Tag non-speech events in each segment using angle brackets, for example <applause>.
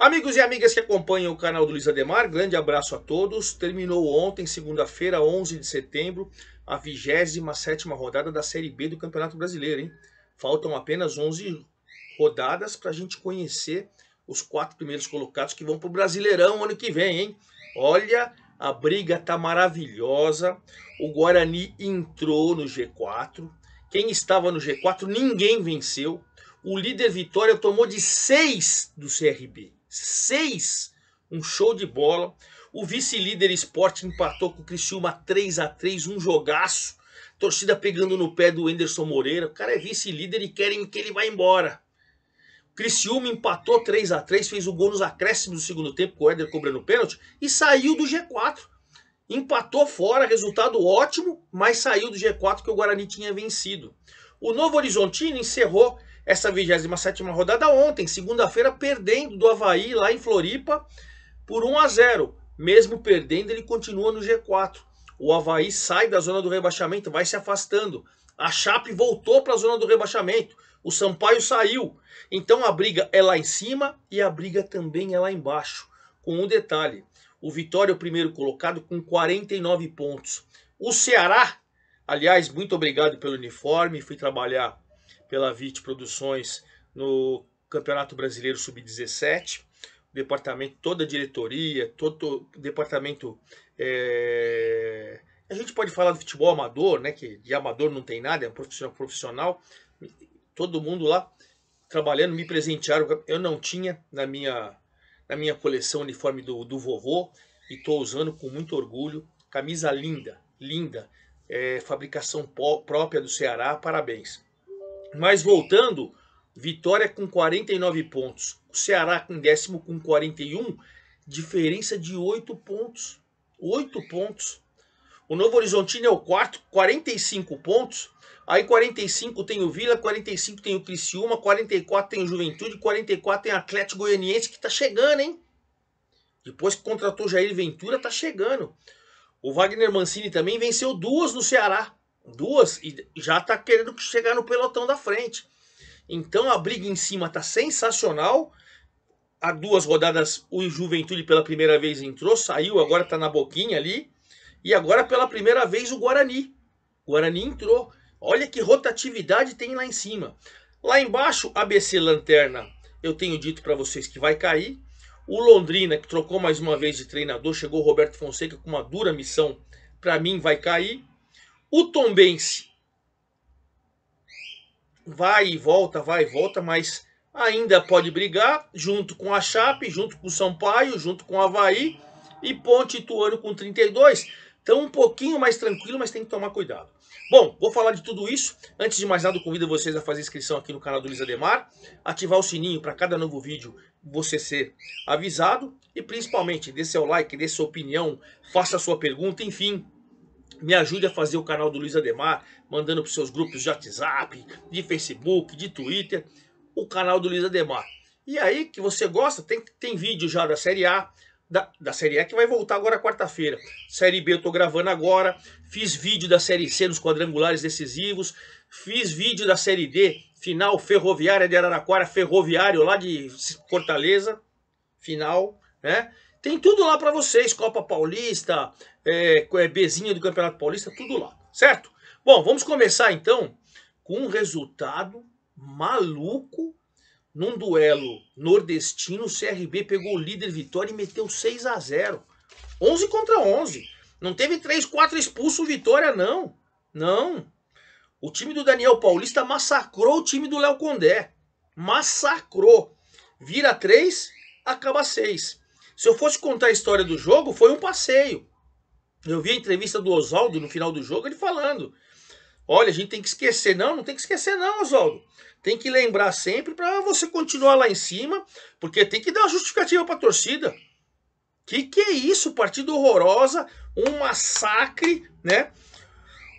Amigos e amigas que acompanham o canal do Luiz Ademar, grande abraço a todos. Terminou ontem, segunda-feira, 11 de setembro, a 27ª rodada da Série B do Campeonato Brasileiro. Hein? Faltam apenas 11 rodadas para a gente conhecer os quatro primeiros colocados que vão para o Brasileirão ano que vem. Hein? Olha, a briga tá maravilhosa. O Guarani entrou no G4. Quem estava no G4, ninguém venceu. O líder Vitória tomou de 6 do CRB. 6, um show de bola. O vice-líder esporte empatou com o Criciúma 3 a 3 um jogaço. Torcida pegando no pé do Enderson Moreira. O cara é vice-líder e querem que ele vá embora. O Criciúma empatou 3 a 3 fez o gol nos acréscimos do segundo tempo, com o Éder cobrando pênalti, e saiu do G4. Empatou fora, resultado ótimo, mas saiu do G4 que o Guarani tinha vencido. O Novo Horizontino encerrou essa 27 rodada ontem, segunda-feira, perdendo do Havaí lá em Floripa por 1 a 0. Mesmo perdendo, ele continua no G4. O Havaí sai da zona do rebaixamento, vai se afastando. A Chape voltou para a zona do rebaixamento. O Sampaio saiu. Então a briga é lá em cima e a briga também é lá embaixo. Com um detalhe: o Vitória é o primeiro colocado com 49 pontos. O Ceará, aliás, muito obrigado pelo uniforme. Fui trabalhar pela VIT Produções no Campeonato Brasileiro Sub-17. Departamento, toda a diretoria, todo o departamento. É... A gente pode falar do futebol amador, né? Que de amador não tem nada, é um profissional, profissional. Todo mundo lá trabalhando, me presentearam. Eu não tinha na minha, na minha coleção uniforme do, do vovô e estou usando com muito orgulho. Camisa linda, linda. É, fabricação própria do Ceará, parabéns. Mas voltando, Vitória com 49 pontos, o Ceará com décimo com 41, diferença de 8 pontos. 8 pontos. O Novo Horizontino é o quarto, 45 pontos. Aí 45 tem o Vila, 45 tem o Criciúma, 44 tem o Juventude, 44 tem o Atlético Goianiense que tá chegando, hein? Depois que contratou Jair Ventura, tá chegando. O Wagner Mancini também venceu duas no Ceará duas e já está querendo chegar no pelotão da frente. Então a briga em cima tá sensacional. Há duas rodadas o Juventude pela primeira vez entrou, saiu, agora está na boquinha ali. E agora pela primeira vez o Guarani. O Guarani entrou. Olha que rotatividade tem lá em cima. Lá embaixo, ABC Lanterna, eu tenho dito para vocês que vai cair. O Londrina, que trocou mais uma vez de treinador, chegou Roberto Fonseca com uma dura missão, para mim vai cair. O Tombense vai e volta, vai e volta, mas ainda pode brigar junto com a Chape, junto com o Sampaio, junto com o Havaí e Ponte Ituano com 32. Então um pouquinho mais tranquilo, mas tem que tomar cuidado. Bom, vou falar de tudo isso. Antes de mais nada, convido vocês a fazer inscrição aqui no canal do Lisa Demar, ativar o sininho para cada novo vídeo você ser avisado e principalmente dê seu like, dê sua opinião, faça sua pergunta, enfim, me ajude a fazer o canal do Luiz Ademar, mandando para os seus grupos de WhatsApp, de Facebook, de Twitter, o canal do Luiz Ademar. E aí, que você gosta, tem, tem vídeo já da Série A, da, da Série A que vai voltar agora quarta-feira. Série B eu estou gravando agora, fiz vídeo da Série C nos quadrangulares decisivos, fiz vídeo da Série D, final ferroviária de Araraquara, ferroviário lá de Fortaleza, final, né? Tem tudo lá para vocês, Copa Paulista, é, é, Bzinha do Campeonato Paulista, tudo lá, certo? Bom, vamos começar então com um resultado maluco num duelo nordestino. O CRB pegou o líder Vitória e meteu 6 a 0 11 contra 11. Não teve 3, 4 expulso Vitória, não. Não. O time do Daniel Paulista massacrou o time do Léo Condé. Massacrou. Vira 3, acaba 6. Se eu fosse contar a história do jogo, foi um passeio. Eu vi a entrevista do Oswaldo no final do jogo, ele falando: Olha, a gente tem que esquecer. Não, não tem que esquecer, não, Oswaldo. Tem que lembrar sempre para você continuar lá em cima, porque tem que dar uma justificativa para a torcida. Que que é isso? Partida horrorosa, um massacre, né?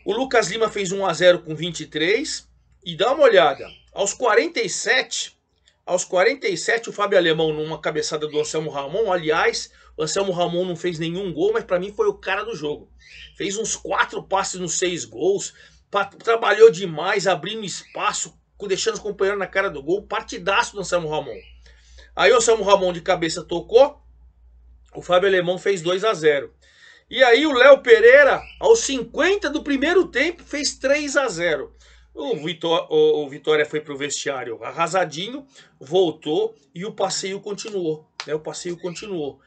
O Lucas Lima fez 1 a 0 com 23 e dá uma olhada. Aos 47, aos 47, o Fábio Alemão, numa cabeçada do Anselmo Ramon, aliás, o Anselmo Ramon não fez nenhum gol, mas para mim foi o cara do jogo. Fez uns quatro passes nos seis gols, trabalhou demais, abrindo espaço, deixando os companheiros na cara do gol. Partidaço do Anselmo Ramon. Aí o Anselmo Ramon de cabeça tocou, o Fábio Alemão fez 2 a 0 E aí o Léo Pereira, aos 50 do primeiro tempo, fez 3 a 0 o, Vitó o, Vitória foi para o vestiário arrasadinho, voltou e o passeio continuou. Né? O passeio continuou.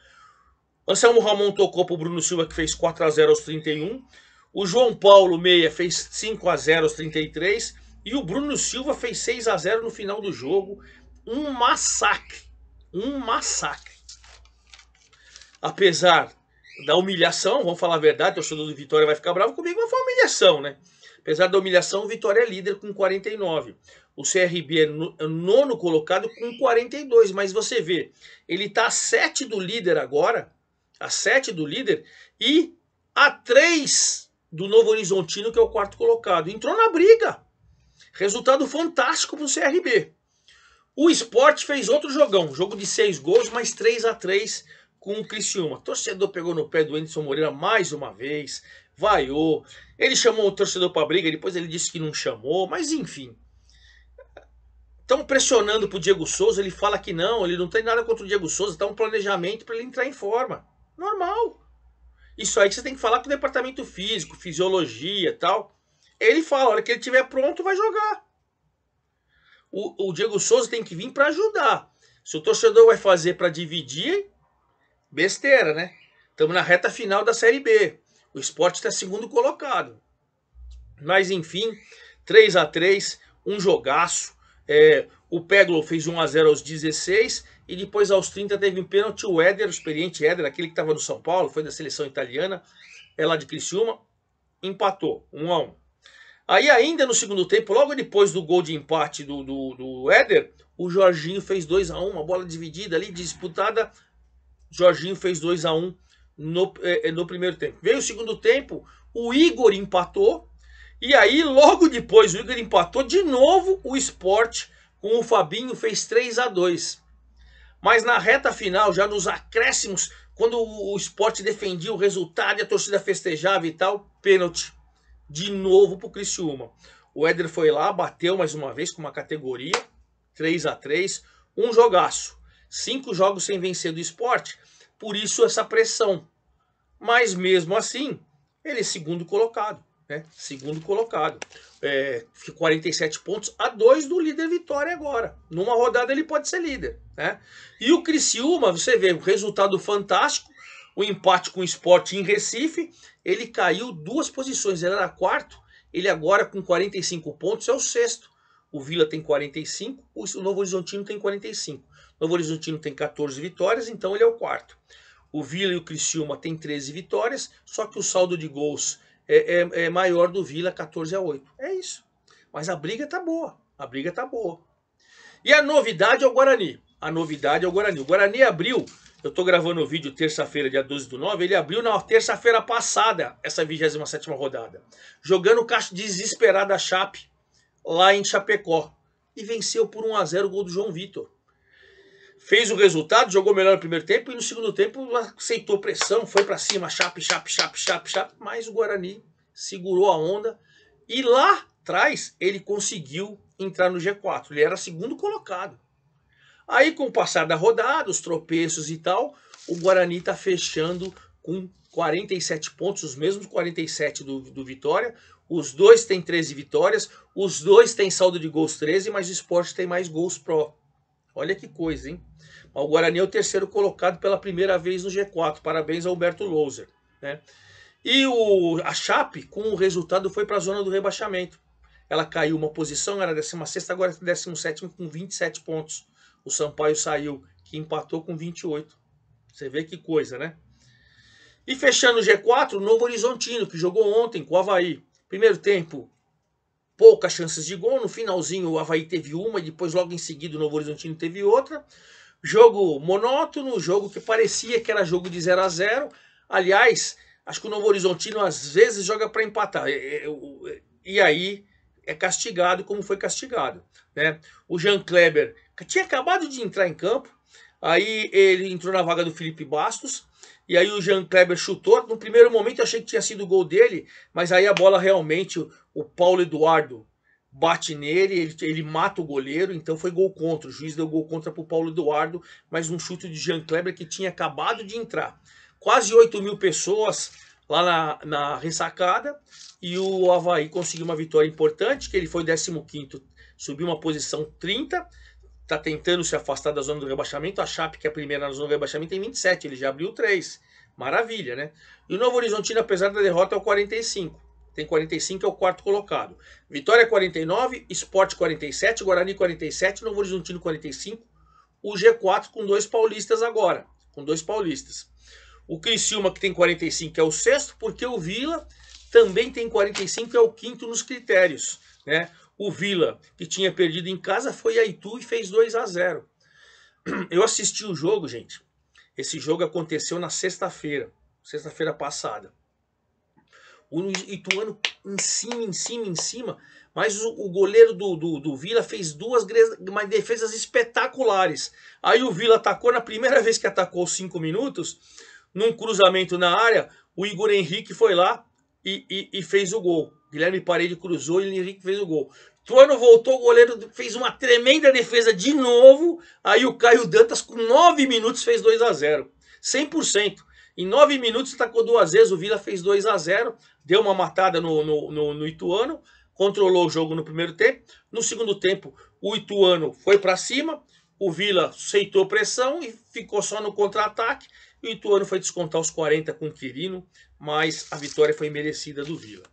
Anselmo Ramon tocou para o Bruno Silva, que fez 4 a 0 aos 31. O João Paulo Meia fez 5 a 0 aos 33. E o Bruno Silva fez 6 a 0 no final do jogo. Um massacre. Um massacre. Apesar da humilhação, vamos falar a verdade, o torcedor do Vitória vai ficar bravo comigo, mas foi uma humilhação, né? Apesar da humilhação, o Vitória é líder com 49. O CRB é, é nono colocado com 42, mas você vê, ele está a 7 do líder agora, a 7 do líder e a 3 do Novo Horizontino, que é o quarto colocado. Entrou na briga. Resultado fantástico para o CRB. O esporte fez outro jogão, jogo de 6 gols, mais 3 a 3 com o Criciúma. Torcedor pegou no pé do Anderson Moreira mais uma vez vaiou. Ele chamou o torcedor para briga, depois ele disse que não chamou, mas enfim. Estão pressionando pro Diego Souza, ele fala que não, ele não tem nada contra o Diego Souza, tá um planejamento para ele entrar em forma. Normal. Isso aí que você tem que falar com o departamento físico, fisiologia tal. Ele fala, a hora que ele estiver pronto, vai jogar. O, o Diego Souza tem que vir para ajudar. Se o torcedor vai fazer para dividir, besteira, né? Estamos na reta final da Série B. O esporte está segundo colocado. Mas enfim, 3 a 3 um jogaço. É, o Peglo fez 1 x 0 aos 16 e depois aos 30 teve um pênalti. O Éder, o experiente Éder, aquele que estava no São Paulo, foi da seleção italiana, é lá de Criciúma, empatou 1 a 1 Aí ainda no segundo tempo, logo depois do gol de empate do, do, do Éder, o Jorginho fez 2 a 1 uma bola dividida ali, disputada. Jorginho fez 2 a 1 no, é, no primeiro tempo. Veio o segundo tempo, o Igor empatou, e aí logo depois o Igor empatou de novo o esporte com o Fabinho, fez 3 a 2 Mas na reta final, já nos acréscimos, quando o, esporte defendia o resultado e a torcida festejava e tal, pênalti. De novo para o Criciúma. O Éder foi lá, bateu mais uma vez com uma categoria, 3 a 3 um jogaço. Cinco jogos sem vencer do esporte, por isso essa pressão. Mas mesmo assim, ele é segundo colocado. Né? Segundo colocado. É, 47 pontos a 2 do líder Vitória agora. Numa rodada ele pode ser líder. Né? E o Criciúma, você vê, um resultado fantástico. O empate com o esporte em Recife. Ele caiu duas posições. Ele era quarto. Ele agora com 45 pontos é o sexto. O Vila tem 45, o Novo Horizontino tem 45. Novo Horizontino tem 14 vitórias, então ele é o quarto. O Vila e o Criciúma têm 13 vitórias, só que o saldo de gols é, é, é maior do Vila, 14 a 8. É isso. Mas a briga tá boa. A briga tá boa. E a novidade é o Guarani. A novidade é o Guarani. O Guarani abriu eu tô gravando o vídeo terça-feira, dia 12 do 9. Ele abriu na terça-feira passada, essa 27 rodada. Jogando o caixa desesperada Chape, lá em Chapecó. E venceu por 1 a 0 o gol do João Vitor fez o resultado, jogou melhor no primeiro tempo e no segundo tempo aceitou pressão, foi para cima, chape, chape, chape, chape, chape, mas o Guarani segurou a onda e lá atrás ele conseguiu entrar no G4, ele era segundo colocado. Aí com o passar da rodada, os tropeços e tal, o Guarani está fechando com 47 pontos, os mesmos 47 do, do Vitória, os dois têm 13 vitórias, os dois têm saldo de gols 13, mas o esporte tem mais gols pró. Olha que coisa, hein? O Guarani é o terceiro colocado pela primeira vez no G4. Parabéns ao Alberto Louser, né? E o, a Chape, com o resultado, foi para a zona do rebaixamento. Ela caiu uma posição, era 16, agora é 17 com 27 pontos. O Sampaio saiu, que empatou com 28. Você vê que coisa, né? E fechando o G4, o Novo Horizontino, que jogou ontem com o Havaí. Primeiro tempo, poucas chances de gol. No finalzinho o Havaí teve uma, e depois logo em seguida o Novo Horizontino teve outra. Jogo monótono, jogo que parecia que era jogo de 0 a 0 Aliás, acho que o Novo Horizontino às vezes joga para empatar. É, é, e aí é castigado como foi castigado. Né? O Jean Kleber tinha acabado de entrar em campo, aí ele entrou na vaga do Felipe Bastos, e aí o Jean Kleber chutou. No primeiro momento eu achei que tinha sido o gol dele, mas aí a bola realmente, o Paulo Eduardo bate nele, ele, ele mata o goleiro, então foi gol contra. O juiz deu gol contra para o Paulo Eduardo, mas um chute de Jean Kleber que tinha acabado de entrar. Quase 8 mil pessoas lá na, na ressacada e o Havaí conseguiu uma vitória importante, que ele foi 15º, subiu uma posição 30, está tentando se afastar da zona do rebaixamento, a Chape, que é a primeira na zona do rebaixamento, tem 27, ele já abriu 3. Maravilha, né? E o Novo Horizontino, apesar da derrota, é o 45 tem 45, é o quarto colocado. Vitória 49, Esporte 47, Guarani 47, Novo Horizontino 45, o G4 com dois paulistas agora, com dois paulistas. O Criciúma, que tem 45, é o sexto, porque o Vila também tem 45, é o quinto nos critérios. Né? O Vila, que tinha perdido em casa, foi a Itu e fez 2 a 0 Eu assisti o jogo, gente. Esse jogo aconteceu na sexta-feira, sexta-feira passada. O Ituano em cima, em cima, em cima. Mas o, o goleiro do, do, do, Vila fez duas defesas espetaculares. Aí o Vila atacou na primeira vez que atacou cinco minutos, num cruzamento na área, o Igor Henrique foi lá e, e, e fez o gol. Guilherme Parede cruzou e o Henrique fez o gol. Tuano voltou, o goleiro fez uma tremenda defesa de novo. Aí o Caio Dantas, com nove minutos, fez 2 a 0 100%. Em nove minutos, tacou duas vezes. O Vila fez 2 a 0 Deu uma matada no, no, no, no Ituano. Controlou o jogo no primeiro tempo. No segundo tempo, o Ituano foi para cima. O Vila aceitou pressão e ficou só no contra-ataque. E o Ituano foi descontar os 40 com o Quirino. Mas a vitória foi merecida do Vila.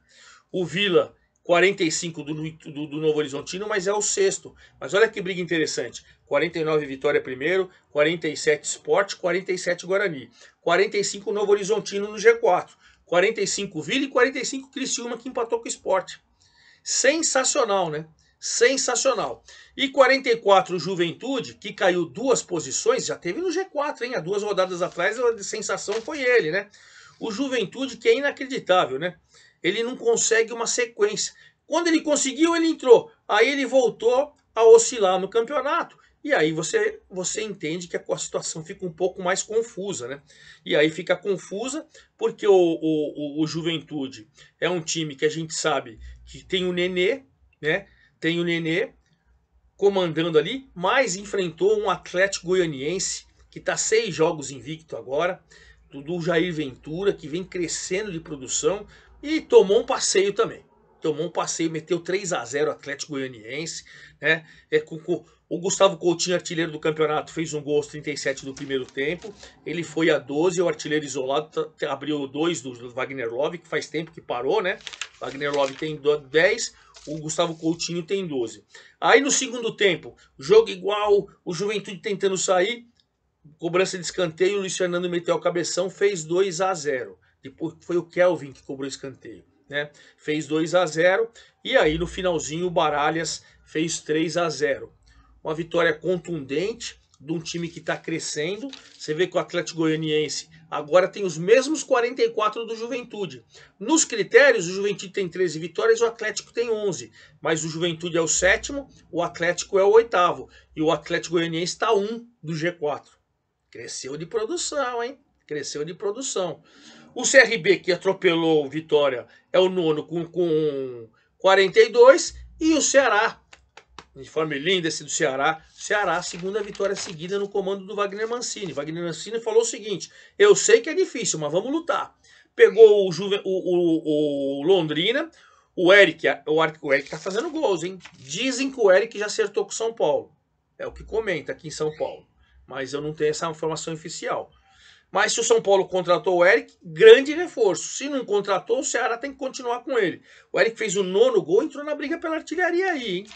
O Vila 45 do, do, do, Novo Horizontino, mas é o sexto. Mas olha que briga interessante: 49 Vitória primeiro, 47 Sport, 47 Guarani, 45 Novo Horizontino no G4, 45 Vila e 45 Criciúma que empatou com o Sport. Sensacional, né? Sensacional. E 44 Juventude, que caiu duas posições, já teve no G4, hein? Há duas rodadas atrás, a sensação foi ele, né? O Juventude, que é inacreditável, né? Ele não consegue uma sequência. Quando ele conseguiu, ele entrou. Aí ele voltou a oscilar no campeonato. E aí você, você entende que a situação fica um pouco mais confusa, né? E aí fica confusa porque o, o, o Juventude é um time que a gente sabe que tem o Nenê, né? Tem o Nenê comandando ali, mas enfrentou um Atlético Goianiense que está seis jogos invicto agora, do Jair Ventura, que vem crescendo de produção, e tomou um passeio também. Tomou um passeio, meteu 3 a 0 Atlético Goianiense, né? É, com, com, o Gustavo Coutinho, artilheiro do campeonato, fez um gol aos 37 do primeiro tempo. Ele foi a 12, é o artilheiro isolado abriu dois do Wagner Love, que faz tempo que parou, né? Wagner Love tem 10, o Gustavo Coutinho tem 12. Aí no segundo tempo, jogo igual, o Juventude tentando sair, cobrança de escanteio, o Luiz Fernando meteu o cabeção, fez 2 a 0 foi o Kelvin que cobrou escanteio, né? Fez 2 a 0 e aí no finalzinho o Baralhas fez 3 a 0. Uma vitória contundente de um time que está crescendo. Você vê que o Atlético Goianiense agora tem os mesmos 44 do Juventude. Nos critérios, o Juventude tem 13 vitórias, o Atlético tem 11. Mas o Juventude é o sétimo, o Atlético é o oitavo. E o Atlético Goianiense está um do G4. Cresceu de produção, hein? Cresceu de produção. O CRB, que atropelou o Vitória, é o nono com, com 42. E o Ceará, forma linda esse do Ceará. Ceará, segunda vitória seguida no comando do Wagner Mancini. Wagner Mancini falou o seguinte: eu sei que é difícil, mas vamos lutar. Pegou o, Juve, o, o, o Londrina, o Eric, o, o Eric tá fazendo gols, hein? Dizem que o Eric já acertou com o São Paulo. É o que comenta aqui em São Paulo. Mas eu não tenho essa informação oficial. Mas se o São Paulo contratou o Eric, grande reforço. Se não contratou, o Ceará tem que continuar com ele. O Eric fez o nono gol, entrou na briga pela artilharia aí, hein?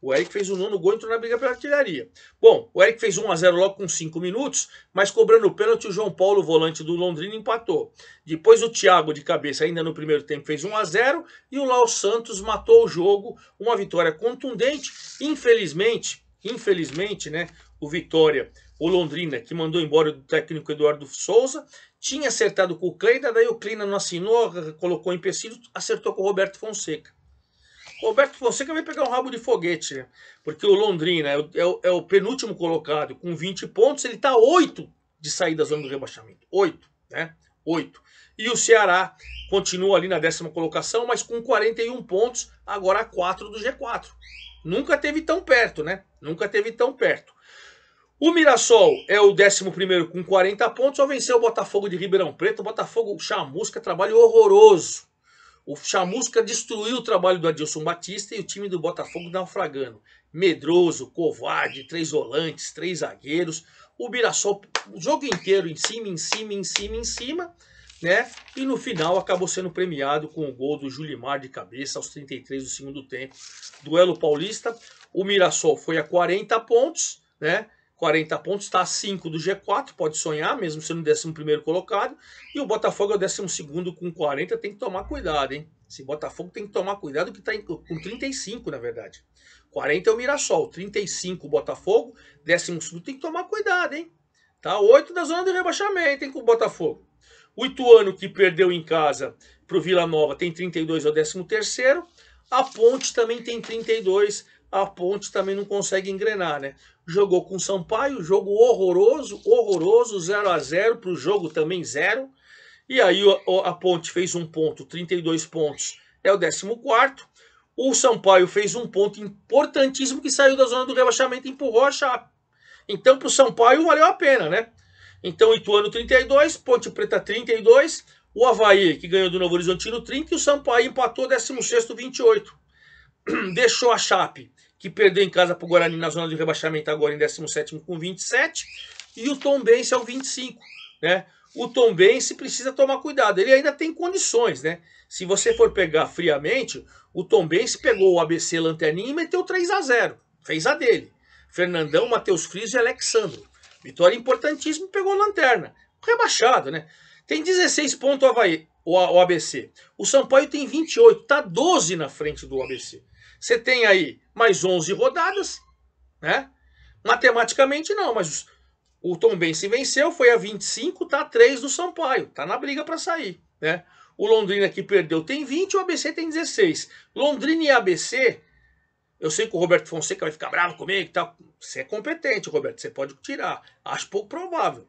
O Eric fez o nono gol, entrou na briga pela artilharia. Bom, o Eric fez 1 a 0 logo com 5 minutos, mas cobrando o pênalti, o João Paulo, volante do Londrina, empatou. Depois o Thiago, de cabeça, ainda no primeiro tempo, fez 1 a 0 e o Lau Santos matou o jogo. Uma vitória contundente. Infelizmente, infelizmente, né? O Vitória o Londrina, que mandou embora o técnico Eduardo Souza, tinha acertado com o Kleina, daí o Kleina não assinou, colocou empecilho, acertou com o Roberto Fonseca. Roberto Fonseca vai pegar um rabo de foguete, né? Porque o Londrina é o, é o, é o penúltimo colocado com 20 pontos, ele está 8 de sair da zona do rebaixamento. 8, né? 8. E o Ceará continua ali na décima colocação, mas com 41 pontos, agora a 4 do G4. Nunca teve tão perto, né? Nunca teve tão perto. O Mirassol é o 11 com 40 pontos, só venceu o Botafogo de Ribeirão Preto. O Botafogo, Chamusca, trabalho horroroso. O Chamusca destruiu o trabalho do Adilson Batista e o time do Botafogo naufragando. Medroso, covarde, três volantes, três zagueiros. O Mirassol, o jogo inteiro em cima, em cima, em cima, em cima, né? E no final acabou sendo premiado com o gol do Julimar de cabeça aos 33 do segundo tempo. Duelo paulista. O Mirassol foi a 40 pontos, né? 40 pontos, está a 5 do G4, pode sonhar, mesmo sendo o 11 colocado. E o Botafogo é o 12 com 40, tem que tomar cuidado, hein? Esse Botafogo tem que tomar cuidado que está com 35, na verdade. 40 é o Mirassol, 35 o Botafogo, 12 tem que tomar cuidado, hein? Tá 8 da zona de rebaixamento, hein, com o Botafogo. O Ituano, que perdeu em casa para o Vila Nova, tem 32, ao 13 A Ponte também tem 32, a Ponte também não consegue engrenar, né? jogou com o Sampaio, jogo horroroso, horroroso, 0 a 0 para o jogo também zero. E aí a Ponte fez um ponto, 32 pontos, é o 14. O Sampaio fez um ponto importantíssimo que saiu da zona do rebaixamento e empurrou a chapa. Então, para o Sampaio valeu a pena, né? Então, Ituano 32, Ponte Preta 32, o Havaí, que ganhou do Novo Horizontino 30, e o Sampaio empatou 16, 28. <clears throat> Deixou a Chape que perdeu em casa para o Guarani na zona de rebaixamento agora em 17 com 27, e o é o 25. Né? O Tombense precisa tomar cuidado, ele ainda tem condições. né? Se você for pegar friamente, o Tombense pegou o ABC Lanterninha e meteu 3 a 0 fez a dele. Fernandão, Matheus Friso e Alexandre. Vitória importantíssima, pegou lanterna. Rebaixado, né? Tem 16 pontos o, o, o ABC. O Sampaio tem 28, tá 12 na frente do ABC. Você tem aí mais 11 rodadas, né? Matematicamente não, mas o Tom ben se venceu, foi a 25, tá a 3 do Sampaio, tá na briga para sair, né? O Londrina que perdeu tem 20, o ABC tem 16. Londrina e ABC, eu sei que o Roberto Fonseca vai ficar bravo comigo e tal. Você é competente, Roberto, você pode tirar. Acho pouco provável.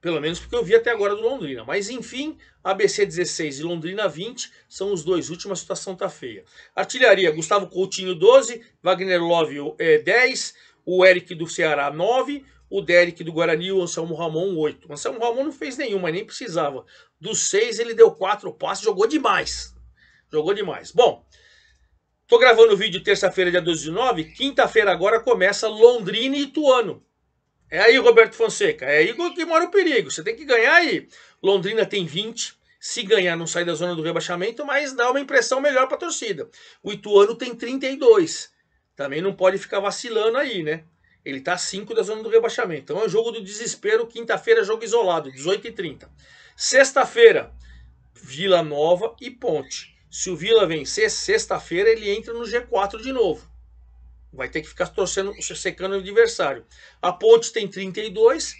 Pelo menos porque eu vi até agora do Londrina. Mas enfim, ABC 16 e Londrina 20 são os dois últimos. A situação tá feia. Artilharia: Gustavo Coutinho 12, Wagner Love é, eh, 10, o Eric do Ceará 9, o Derek do Guarani e o Anselmo Ramon 8. O Anselmo Ramon não fez nenhuma, nem precisava. Dos seis, ele deu quatro passes, jogou demais. Jogou demais. Bom, tô gravando o vídeo terça-feira, dia 12 de novembro Quinta-feira agora começa Londrina e Ituano. É aí, Roberto Fonseca. É aí que mora o perigo. Você tem que ganhar aí. Londrina tem 20. Se ganhar, não sai da zona do rebaixamento, mas dá uma impressão melhor para a torcida. O Ituano tem 32. Também não pode ficar vacilando aí, né? Ele está 5 da zona do rebaixamento. Então é um jogo do desespero. Quinta-feira, jogo isolado, 18h30. Sexta-feira, Vila Nova e Ponte. Se o Vila vencer, sexta-feira ele entra no G4 de novo. Vai ter que ficar torcendo, secando o adversário. A Ponte tem 32.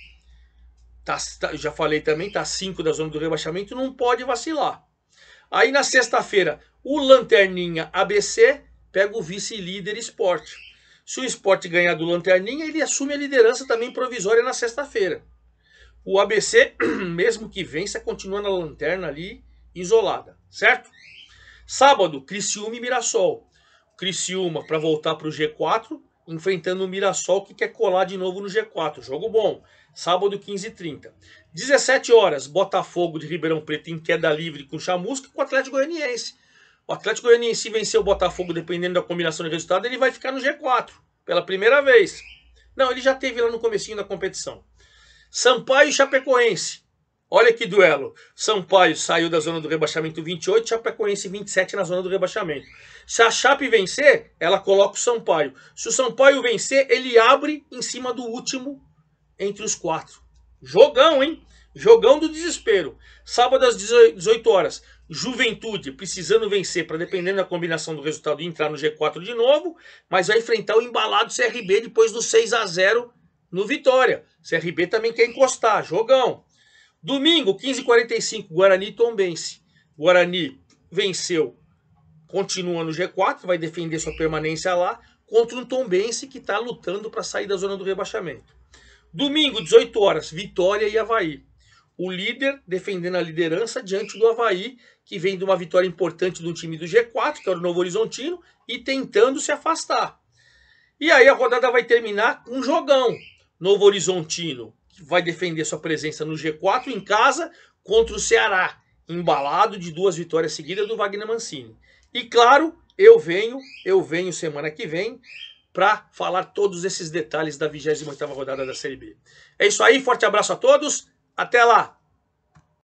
Tá, tá, já falei também, tá 5 da zona do rebaixamento, não pode vacilar. Aí na sexta-feira, o Lanterninha ABC pega o vice-líder esporte. Se o esporte ganhar do Lanterninha, ele assume a liderança também provisória na sexta-feira. O ABC, <clears throat> mesmo que vença, continua na lanterna ali, isolada, certo? Sábado, Criciúma e Mirassol. Criciúma para voltar para o G4, enfrentando o Mirassol que quer colar de novo no G4. Jogo bom. Sábado, 15h30. 17 horas, Botafogo de Ribeirão Preto em queda livre com Chamusca com o Atlético Goianiense. O Atlético Goianiense venceu o Botafogo, dependendo da combinação de resultado, ele vai ficar no G4 pela primeira vez. Não, ele já teve lá no comecinho da competição. Sampaio e Chapecoense. Olha que duelo. Sampaio saiu da zona do rebaixamento 28, Chapecoense 27 na zona do rebaixamento. Se a Chape vencer, ela coloca o Sampaio. Se o Sampaio vencer, ele abre em cima do último entre os quatro. Jogão, hein? Jogão do desespero. Sábado às 18 horas, Juventude precisando vencer para, dependendo da combinação do resultado, entrar no G4 de novo, mas vai enfrentar o embalado CRB depois do 6 a 0 no Vitória. CRB também quer encostar, jogão. Domingo, 15h45, Guarani e Tombense. Guarani venceu, continua no G4, vai defender sua permanência lá, contra um Tombense que está lutando para sair da zona do rebaixamento. Domingo, 18 horas, Vitória e Havaí. O líder defendendo a liderança diante do Havaí, que vem de uma vitória importante do time do G4, que era é o Novo Horizontino, e tentando se afastar. E aí a rodada vai terminar com um jogão. Novo Horizontino vai defender sua presença no G4 em casa contra o Ceará, embalado de duas vitórias seguidas do Wagner Mancini. E claro, eu venho, eu venho semana que vem para falar todos esses detalhes da 28ª rodada da Série B. É isso aí, forte abraço a todos, até lá.